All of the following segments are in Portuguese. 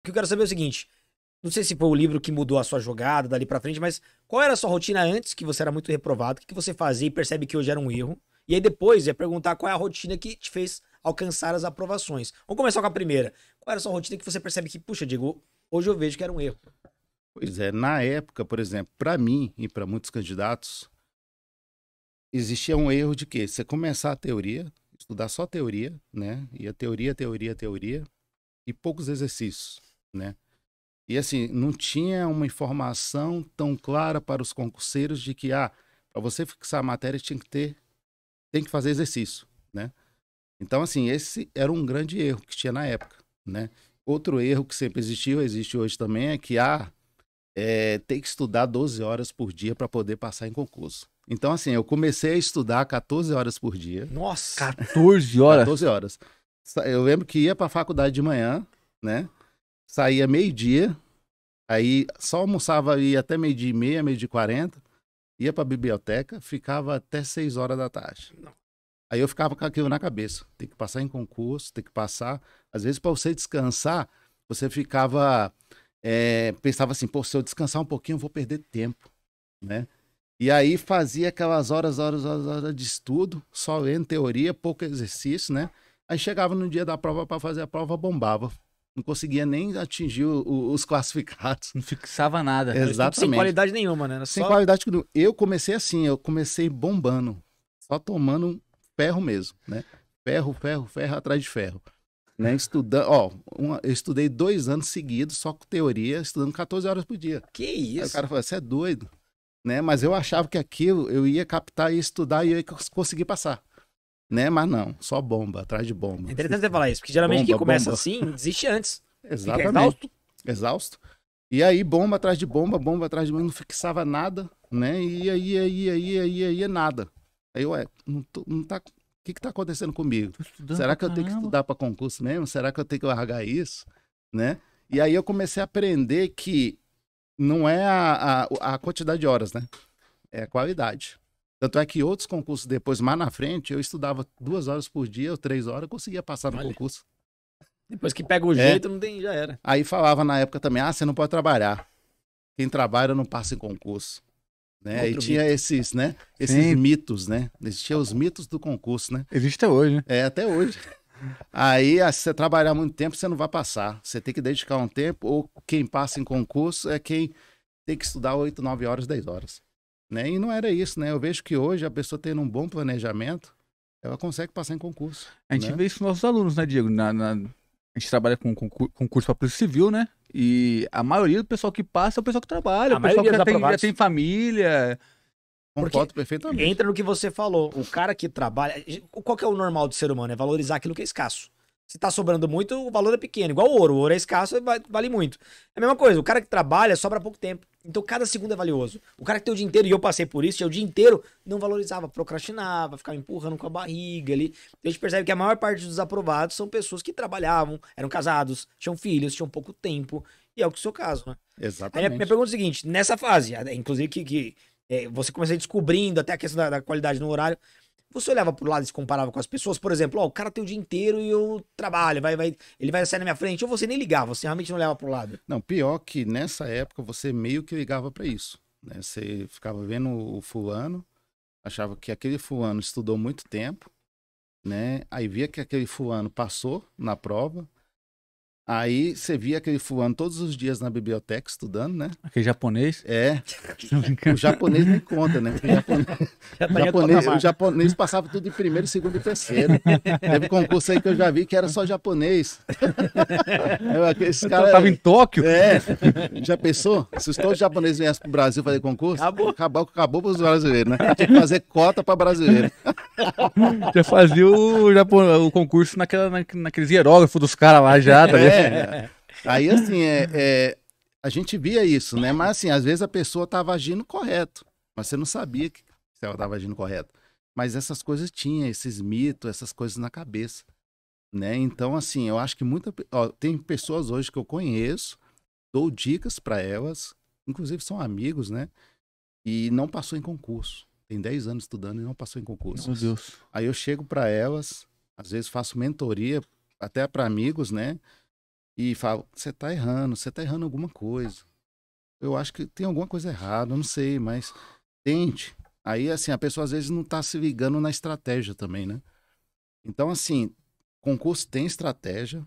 O que eu quero saber é o seguinte: não sei se foi o livro que mudou a sua jogada dali para frente, mas qual era a sua rotina antes que você era muito reprovado? O que, você fazia e percebe que hoje era um erro? E aí depois ia perguntar qual é a rotina que te fez alcançar as aprovações. Vamos começar com a primeira. Qual era a sua rotina que você percebe que, puxa, Diego, hoje eu vejo que era um erro? Pois é, na época, por exemplo, para mim e para muitos candidatos, existia um erro de que você começar a teoria, estudar só teoria, né? E a teoria, teoria, teoria, e poucos exercícios né? E assim, não tinha uma informação tão clara para os concurseiros de que, ah, para você fixar a matéria tinha que ter, tem que fazer exercício, né? Então, assim, esse era um grande erro que tinha na época, né? Outro erro que sempre existiu, existe hoje também, é que, ah, é, tem que estudar 12 horas por dia para poder passar em concurso. Então, assim, eu comecei a estudar 14 horas por dia. Nossa! 14 horas? 14 horas. Eu lembro que ia para a faculdade de manhã, né? saía meio-dia, aí só almoçava ia até meio-dia e meia, meio-dia e quarenta, ia para a biblioteca, ficava até seis horas da tarde. Aí eu ficava com aquilo na cabeça, tem que passar em concurso, tem que passar. Às vezes, para você descansar, você ficava. É, pensava assim, pô, se eu descansar um pouquinho, eu vou perder tempo, né? E aí fazia aquelas horas, horas, horas, horas de estudo, só lendo teoria, pouco exercício, né? Aí chegava no dia da prova para fazer a prova, bombava não conseguia nem atingir o, o, os classificados. Não fixava nada. Tipo Exatamente. Sem qualidade nenhuma, né? Sem Só... qualidade nenhuma. Eu comecei assim, eu comecei bombando, só tomando ferro mesmo, né? Ferro, ferro, ferro atrás de ferro. Né? Estudando, ó, uma, eu estudei dois anos seguidos, só com teoria, estudando 14 horas por dia. Que isso? Aí o cara falou, você é doido. Né? Mas eu achava que aquilo eu ia captar e estudar e eu ia conseguir passar né? Mas não, só bomba, atrás de bomba. É interessante você falar isso, porque geralmente bomba, quem começa bomba. assim desiste antes. Exatamente. Fica exausto. Exausto. E aí, bomba atrás de bomba, bomba atrás de bomba, não fixava nada, né? E aí, aí, aí, aí, aí, é nada. Aí, ué, não, tô, não tá. O que que tá acontecendo comigo? Será que eu tenho que estudar para concurso mesmo? Será que eu tenho que largar isso? Né? E aí eu comecei a aprender que não é a, a, a quantidade de horas, né? É a qualidade. Tanto é que outros concursos depois, mais na frente, eu estudava duas horas por dia ou três horas, eu conseguia passar no Olha. concurso. Depois que pega o é. jeito, é. não tem, já era. Aí falava na época também, ah, você não pode trabalhar. Quem trabalha não passa em concurso. Né? e tinha mito. esses, né? Esses Sim. mitos, né? Existiam os mitos do concurso, né? Existe até hoje, né? É, até hoje. Aí, ah, se você trabalhar muito tempo, você não vai passar. Você tem que dedicar um tempo, ou quem passa em concurso é quem tem que estudar 8, 9 horas, 10 horas. Né? E não era isso, né? Eu vejo que hoje a pessoa tendo um bom planejamento, ela consegue passar em concurso. A gente né? vê isso nos nossos alunos, né, Diego? Na, na... A gente trabalha com concurso para Polícia Civil, né? E a maioria do pessoal que passa é o pessoal que trabalha, a o pessoal que já tem, já tem família. Concordo perfeitamente. Entra no que você falou. O cara que trabalha. Qual que é o normal do ser humano? É valorizar aquilo que é escasso. Se tá sobrando muito, o valor é pequeno. Igual o ouro. O ouro é escasso é vale muito. É a mesma coisa. O cara que trabalha sobra pouco tempo. Então cada segundo é valioso. O cara que tem o dia inteiro, e eu passei por isso, o dia inteiro não valorizava, procrastinava, ficava empurrando com a barriga ali. A gente percebe que a maior parte dos aprovados são pessoas que trabalhavam, eram casados, tinham filhos, tinham pouco tempo. E é o que o seu caso, né? Exatamente. Aí minha pergunta é o seguinte: nessa fase, inclusive que, que é, você começa descobrindo até a questão da, da qualidade no horário. Você olhava pro lado e se comparava com as pessoas, por exemplo, ó, o cara tem o dia inteiro e eu trabalho, vai, vai, ele vai sair na minha frente, ou você nem ligava, você realmente não olhava pro lado. Não, pior que nessa época você meio que ligava para isso. Né? Você ficava vendo o fulano, achava que aquele fulano estudou muito tempo, né? Aí via que aquele fulano passou na prova, Aí você via aquele fulano todos os dias na biblioteca estudando, né? Aquele japonês? É. o japonês nem conta, né? O japonês, tá tá japonês, o japonês passava tudo de primeiro, segundo e terceiro. Teve concurso aí que eu já vi que era só japonês. Esse então cara eu tava em Tóquio? É. Já pensou? Se todos os japoneses viessem pro Brasil fazer concurso, acabou. Acabou, acabou pros brasileiros, né? Tinha que fazer cota para brasileiro. já fazia o, já, o concurso naquela, na, naqueles hierógrafos dos caras lá já, tá é. Aí assim, é, é, a gente via isso, né? Mas assim, às vezes a pessoa tava agindo correto, mas você não sabia que ela tava agindo correto. Mas essas coisas tinha, esses mitos, essas coisas na cabeça, né? Então assim, eu acho que muita, ó, tem pessoas hoje que eu conheço, dou dicas para elas, inclusive são amigos, né? E não passou em concurso tem 10 anos estudando e não passou em concurso. Meu Deus. Aí eu chego para elas, às vezes faço mentoria, até para amigos, né? E falo: você tá errando, você tá errando alguma coisa. Eu acho que tem alguma coisa errada, eu não sei, mas tente. Aí, assim, a pessoa às vezes não tá se ligando na estratégia também, né? Então, assim, concurso tem estratégia,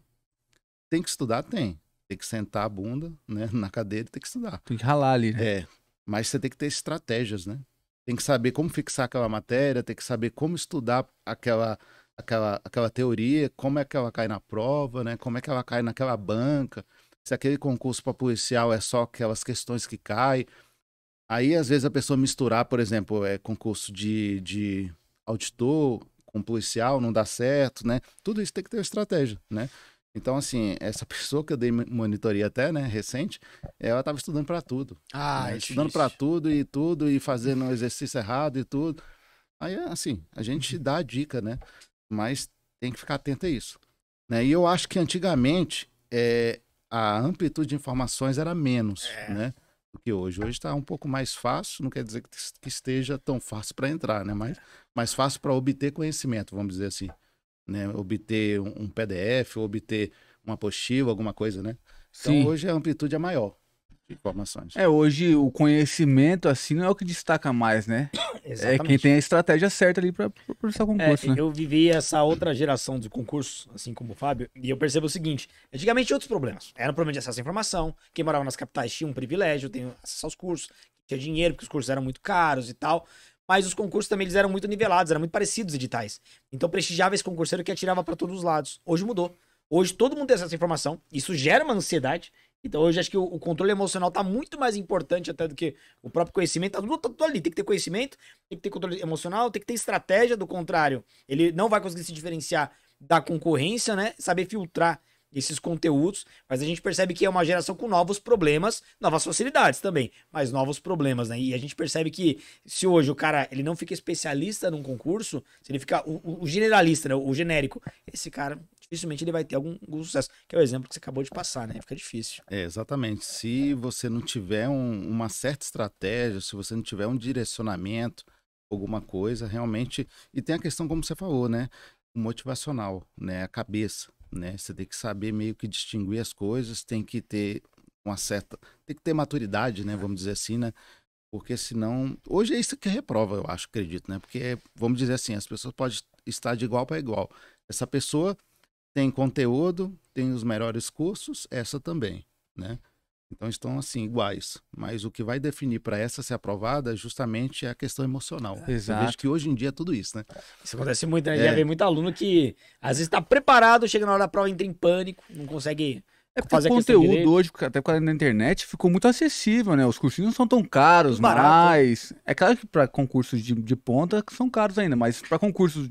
tem que estudar, tem. Tem que sentar a bunda né, na cadeira e tem que estudar. Tem que ralar ali. Né? É. Mas você tem que ter estratégias, né? tem que saber como fixar aquela matéria, tem que saber como estudar aquela, aquela, aquela teoria, como é que ela cai na prova, né? como é que ela cai naquela banca, se aquele concurso para policial é só aquelas questões que caem. Aí, às vezes, a pessoa misturar, por exemplo, é concurso de, de auditor com policial não dá certo, né? Tudo isso tem que ter uma estratégia, né? Então, assim, essa pessoa que eu dei monitoria até, né, recente, ela estava estudando para tudo. Ah, né? É estudando para tudo e tudo, e fazendo exercício errado e tudo. Aí, assim, a gente uhum. dá a dica, né? Mas tem que ficar atento a isso. Né? E eu acho que antigamente é, a amplitude de informações era menos, é. né? Do que hoje. Hoje está um pouco mais fácil, não quer dizer que esteja tão fácil para entrar, né? Mas é. mais fácil para obter conhecimento, vamos dizer assim né? Obter um, PDF, obter uma apostila, alguma coisa, né? Então Sim. hoje a amplitude é maior de informações. É, hoje o conhecimento, assim, não é o que destaca mais, né? Exatamente. É quem tem a estratégia certa ali para processar é, concurso, é, né? Eu vivi essa outra geração de concursos, assim como o Fábio, e eu percebo o seguinte, antigamente tinha outros problemas. Era o problema de acesso à informação, quem morava nas capitais tinha um privilégio, tem acesso aos cursos, tinha dinheiro, porque os cursos eram muito caros e tal mas os concursos também eles eram muito nivelados, eram muito parecidos os editais. Então prestigiava esse concurseiro que atirava para todos os lados. Hoje mudou. Hoje todo mundo tem essa informação, isso gera uma ansiedade. Então hoje acho que o, o controle emocional está muito mais importante até do que o próprio conhecimento. Tá tudo, tá tudo ali, tem que ter conhecimento, tem que ter controle emocional, tem que ter estratégia, do contrário, ele não vai conseguir se diferenciar da concorrência, né? Saber filtrar esses conteúdos, mas a gente percebe que é uma geração com novos problemas, novas facilidades também, mas novos problemas, né? E a gente percebe que se hoje o cara ele não fica especialista num concurso, se ele ficar o, o, generalista, né? o genérico, esse cara dificilmente ele vai ter algum, algum, sucesso, que é o exemplo que você acabou de passar, né? Fica difícil. É, exatamente. Se você não tiver um, uma certa estratégia, se você não tiver um direcionamento, alguma coisa, realmente. E tem a questão, como você falou, né? O motivacional, né? A cabeça né? Você tem que saber meio que distinguir as coisas, tem que ter uma certa, tem que ter maturidade, né? Vamos dizer assim, né? Porque senão, hoje é isso que reprova, eu acho, acredito, né? Porque vamos dizer assim, as pessoas podem estar de igual para igual. Essa pessoa tem conteúdo, tem os melhores cursos, essa também, né? Então estão assim iguais, mas o que vai definir para essa ser aprovada é justamente é a questão emocional. Exato. Eu vejo que hoje em dia é tudo isso, né? Isso acontece muito, né? É. Já vem muito aluno que às vezes está preparado, chega na hora da prova, entra em pânico, não consegue é porque fazer o conteúdo hoje, até por na internet, ficou muito acessível, né? Os cursinhos não são tão caros, mas é claro que para concursos de, de ponta são caros ainda, mas para concursos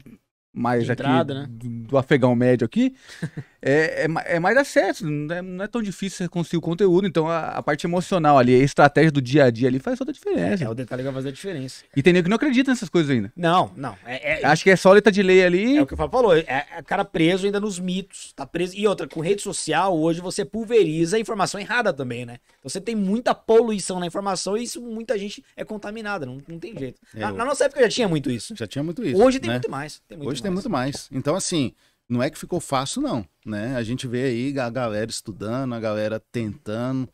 mais entrada, aqui né? do, do afegão médio aqui, é, é, é mais acesso, não é, não é, tão difícil conseguir o conteúdo, então a, a, parte emocional ali, a estratégia do dia a dia ali faz toda a diferença. É, é o detalhe que vai fazer a diferença. E tem nego que não acredita nessas coisas ainda. Não, não. É, é Acho que é só letra de lei ali. É o que o Fábio falou, é, é cara preso ainda nos mitos, tá preso. E outra, com rede social, hoje você pulveriza a informação errada também, né? Então você tem muita poluição na informação e isso muita gente é contaminada, não, não tem jeito. Na, na, nossa época já tinha muito isso. Já tinha muito isso. Hoje tem né? muito mais. Tem muito hoje mais. tem muito mais. Então, assim, não é que ficou fácil, não, né? A gente vê aí a galera estudando, a galera tentando,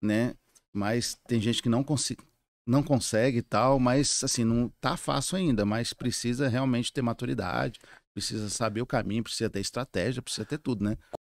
né? Mas tem gente que não, consi não consegue e tal, mas assim, não tá fácil ainda, mas precisa realmente ter maturidade, precisa saber o caminho, precisa ter estratégia, precisa ter tudo, né?